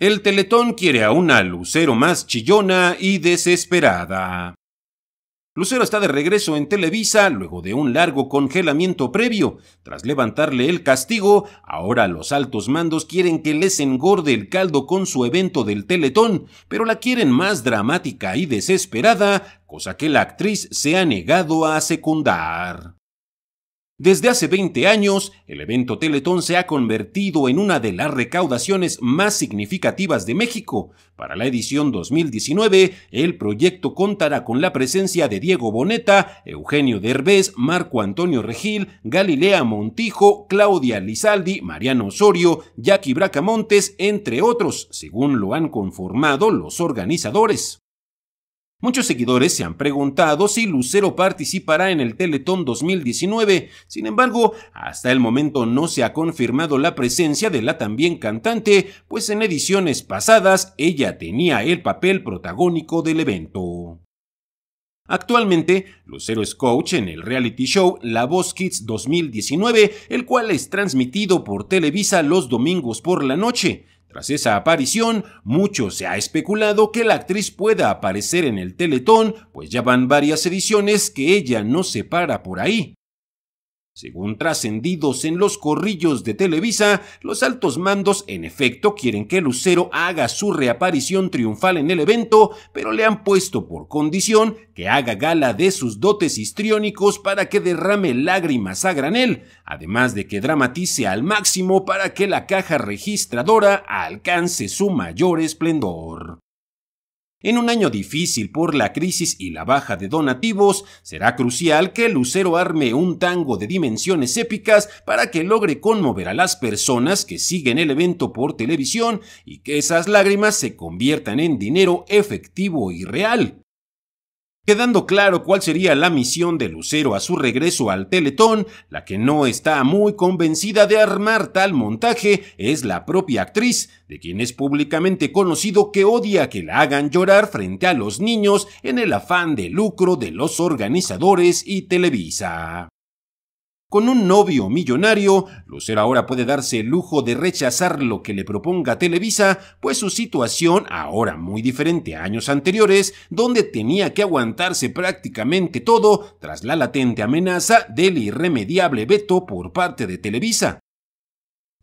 El Teletón quiere a una Lucero más chillona y desesperada. Lucero está de regreso en Televisa luego de un largo congelamiento previo. Tras levantarle el castigo, ahora los altos mandos quieren que les engorde el caldo con su evento del Teletón, pero la quieren más dramática y desesperada, cosa que la actriz se ha negado a secundar. Desde hace 20 años, el evento Teletón se ha convertido en una de las recaudaciones más significativas de México. Para la edición 2019, el proyecto contará con la presencia de Diego Boneta, Eugenio Derbez, Marco Antonio Regil, Galilea Montijo, Claudia Lizaldi, Mariano Osorio, Jackie Bracamontes, entre otros, según lo han conformado los organizadores. Muchos seguidores se han preguntado si Lucero participará en el Teletón 2019, sin embargo, hasta el momento no se ha confirmado la presencia de la también cantante, pues en ediciones pasadas ella tenía el papel protagónico del evento. Actualmente, Lucero es coach en el reality show La Voz Kids 2019, el cual es transmitido por Televisa los domingos por la noche. Tras esa aparición, mucho se ha especulado que la actriz pueda aparecer en el Teletón, pues ya van varias ediciones que ella no se para por ahí. Según trascendidos en los corrillos de Televisa, los altos mandos en efecto quieren que Lucero haga su reaparición triunfal en el evento, pero le han puesto por condición que haga gala de sus dotes histriónicos para que derrame lágrimas a granel, además de que dramatice al máximo para que la caja registradora alcance su mayor esplendor. En un año difícil por la crisis y la baja de donativos, será crucial que Lucero arme un tango de dimensiones épicas para que logre conmover a las personas que siguen el evento por televisión y que esas lágrimas se conviertan en dinero efectivo y real. Quedando claro cuál sería la misión de Lucero a su regreso al Teletón, la que no está muy convencida de armar tal montaje es la propia actriz, de quien es públicamente conocido que odia que la hagan llorar frente a los niños en el afán de lucro de los organizadores y Televisa. Con un novio millonario, Lucero ahora puede darse el lujo de rechazar lo que le proponga Televisa, pues su situación, ahora muy diferente a años anteriores, donde tenía que aguantarse prácticamente todo tras la latente amenaza del irremediable veto por parte de Televisa.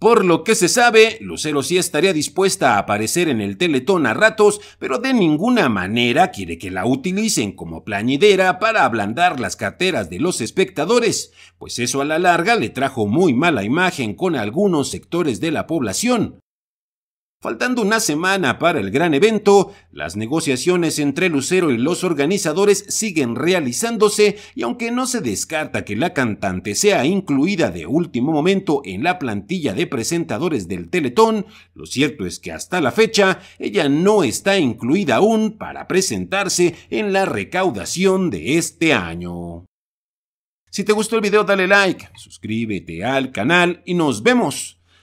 Por lo que se sabe, Lucero sí estaría dispuesta a aparecer en el Teletón a ratos, pero de ninguna manera quiere que la utilicen como plañidera para ablandar las carteras de los espectadores, pues eso a la larga le trajo muy mala imagen con algunos sectores de la población. Faltando una semana para el gran evento, las negociaciones entre Lucero y los organizadores siguen realizándose y aunque no se descarta que la cantante sea incluida de último momento en la plantilla de presentadores del Teletón, lo cierto es que hasta la fecha ella no está incluida aún para presentarse en la recaudación de este año. Si te gustó el video dale like, suscríbete al canal y nos vemos